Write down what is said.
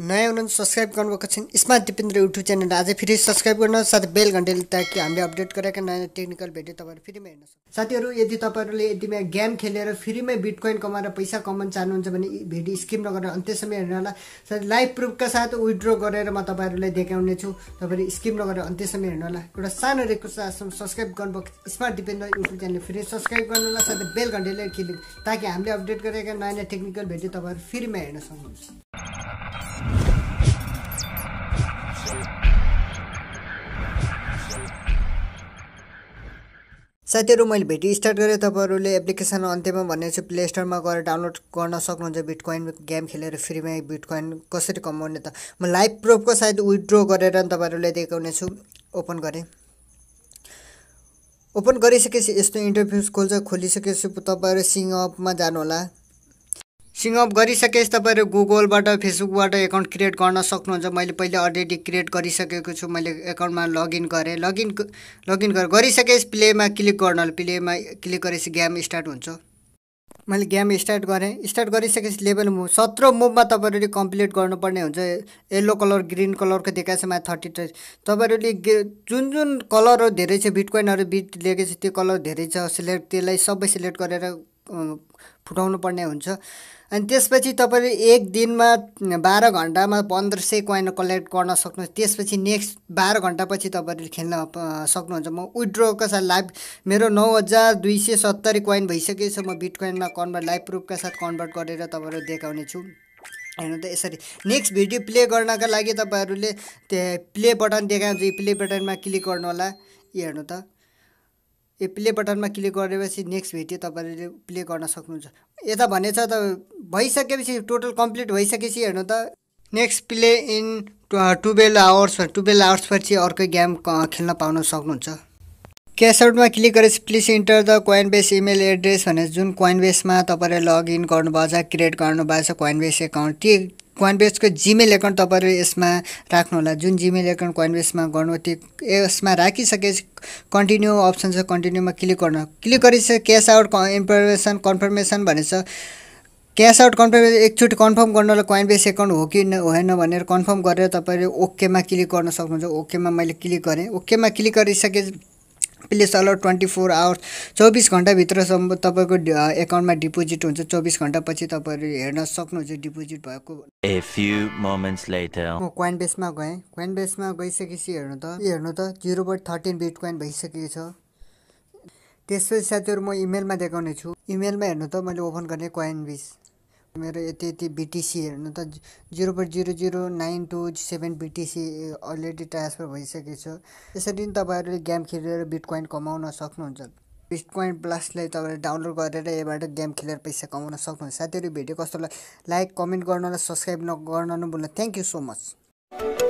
नयाँ हुनुहुन्छ सब्सक्राइब गर्नुभएको छ स्मार्ट दिपेन्द्र युट्युब च्यानल आज फेरि सब्सक्राइब गर्नुहोस् साथै बेल घन्टेले ताकि हामीले अपडेट गरेका नयाँ टेक्निकल भिडियो तपाईँहरू फ्रीमा हेर्न सक्छ साथीहरू यदि तपाईँहरूले यतिमा गेम खेलेर फ्रीमै बिटकोइन कमाएर पैसा कमाउन चाहनुहुन्छ भने भिडियो स्किम नगरेर अन्त्यसम्म हेर्नु होला साथै लाइभ प्रुफका साथ विथड्रो गरेर म तपाईँहरूलाई देखाउने छु तपाईँहरू स्किम नगरेर अन्त्यसम्म हेर्नु होला एउटा सानो रिक्वेस्ट आजसम्म सब्सक्राइब गर्नुभएको स्मार्ट दिपेन्द्र युट्युब च्यानल फेरि सब्सक्राइब गर्नु होला साथै बेल घन्टेले क्लिक ताकि हामीले अपडेट गरेका नयाँ नयाँ टेक्निकल भिडियो तपाईँहरू फ्रीमा हेर्न सक्नुहुन्छ साथीहरू मैले भिडियो स्टार्ट गरेँ तपाईँहरूले एप्लिकेसन अन्त्यमा भन्ने भनेको प्ले स्टोरमा गएर डाउनलोड गर्न सक्नुहुन्छ बिटकोइन गेम खेलेर फ्रीमा बिटकोइन कसरी कमाउने त म लाइभ प्रुफको सायद विथड्रो गरेर तपाईँहरूलाई देखाउने छु ओपन गरेँ ओपन गरिसकेपछि यस्तो इन्टरफेस खोल्छ खोलिसकेपछि तपाईँहरू सिङ अपमा जानुहोला सिङ अप गरिसकेपछि तपाईँहरू गुगलबाट फेसबुकबाट एकाउन्ट क्रिएट गर्न सक्नुहुन्छ मैले पहिले अलरेडी क्रिएट गरिसकेको छु मैले एकाउन्टमा लगइन गरेँ लगइन लगइन गरेँ गरिसकेपछि प्लेमा क्लिक गर्न प्लेमा क्लिक गरेपछि गेम स्टार्ट हुन्छ मैले गेम स्टार्ट गरेँ स्टार्ट गरिसकेपछि लेभल मुभ सत्र मुभमा तपाईँहरूले कम्प्लिट गर्नुपर्ने हुन्छ येल्लो कलर ग्रिन कलरको देखाएको छ माथि थर्टी टच तपाईँहरूले जुन जुन कलरहरू धेरै छ बिटकोइनहरू बिट लिएको छ त्यो कलर धेरै छ सिलेक्ट त्यसलाई सबै सिलेक्ट गरेर फुटाउनु पर्ने हुन्छ अनि त्यसपछि तपाईँले एक दिनमा बाह्र घन्टामा पन्ध्र सय कोइन कलेक्ट गर्न सक्नुहुन्छ त्यसपछि नेक्स्ट बाह्र घन्टापछि तपाईँले खेल्न सक्नुहुन्छ म विड्रोका साथ लाइभ मेरो नौ हजार दुई सय सत्तरी कोइन भइसकेको छ म बिटकोइनमा कन्भर्ट लाइभ प्रुफका साथ कन्भर्ट गरेर तपाईँहरू देखाउने छु हेर्नु त यसरी नेक्स्ट भिडियो प्ले गर्नका लागि तपाईँहरूले त्यहाँ प्ले बटन देखाउँछ प्ले बटनमा क्लिक गर्नु गर्नुहोला हेर्नु त ए प्ले बटनमा क्लिक गरेपछि नेक्स्ट भिडियो तपाईँले प्ले गर्न सक्नुहुन्छ यता भनेछ त भइसकेपछि टोटल कम्प्लिट भइसकेपछि हेर्नु त next play in twelve hours twelve आवर्सपछि अर्कै गेम खेल्न पाउन सक्नुहुन्छ क्यास आउटमा क्लिक गरेपछि please enter the Coinbase email address भने जुन कोइन बेसमा तपाईँले लगइन गर्नुभएको छ क्रिएट गर्नुभएको छ कोइन बेस एकाउन्ट क्वाइन बेसको जिमेल एकाउन्ट तपाईँहरू यसमा राख्नुहोला जुन जिमेल एकाउन्ट क्वाइन गर्नु त्यो यसमा राखिसकेपछि कन्टिन्यू अप्सन छ कन्टिन्यूमा क्लिक गर्नु क्लिक गरिसके क्यास आउट इन्फर्मेसन कन्फर्मेसन भनेछ क्यास आउट कन्फर्म एकचोटि कन्फर्म गर्नलाई क्वाइन बेस एकाउन्ट हो कि होइन भनेर कन्फर्म गरेर तपाईँले ओकेमा क्लिक गर्न सक्नुहुन्छ ओकेमा मैले क्लिक गरेँ ओकेमा क्लिक गरिसकेपछि please allow twenty four hours चौबिस घन्टाभित्रसम्म तपाईँको एकाउन्टमा डिपोजिट हुन्छ चौबिस पछि तपाईँहरू हेर्न सक्नुहुन्छ डिपोजिट भएको ए फ्यु मोमेन्ट्स म क्वाइन बेसमा गएँ क्वेन बेसमा गइसकेपछि हेर्नु त हेर्नु त zero point thirteen bitcoin भइसकेको छ त्यसपछि साथीहरू म इमेलमा देखाउने छु इमेलमा हेर्नु त मैले ओपन गर्ने क्वाइन बिस मेरो यति यति बिटिसी हेर्नु त zero point zero zero nine two seven BTC already transfer भइसकेको छ यसरी नै तपाईँहरूले गेम खेलेर बिटकोइन कमाउन सक्नुहुन्छ बिटकोइन प्लसलाई तपाईँले डाउनलोड गरेर यहाँबाट गेम खेलेर पैसा कमाउन सक्नुहुन्छ साथीहरू भिडियो कस्तो लाग्यो लाइक कमेन्ट गर्नलाई सब्सक्राइब नगर्न नभुल्नु थ्याङ्क यू सो मच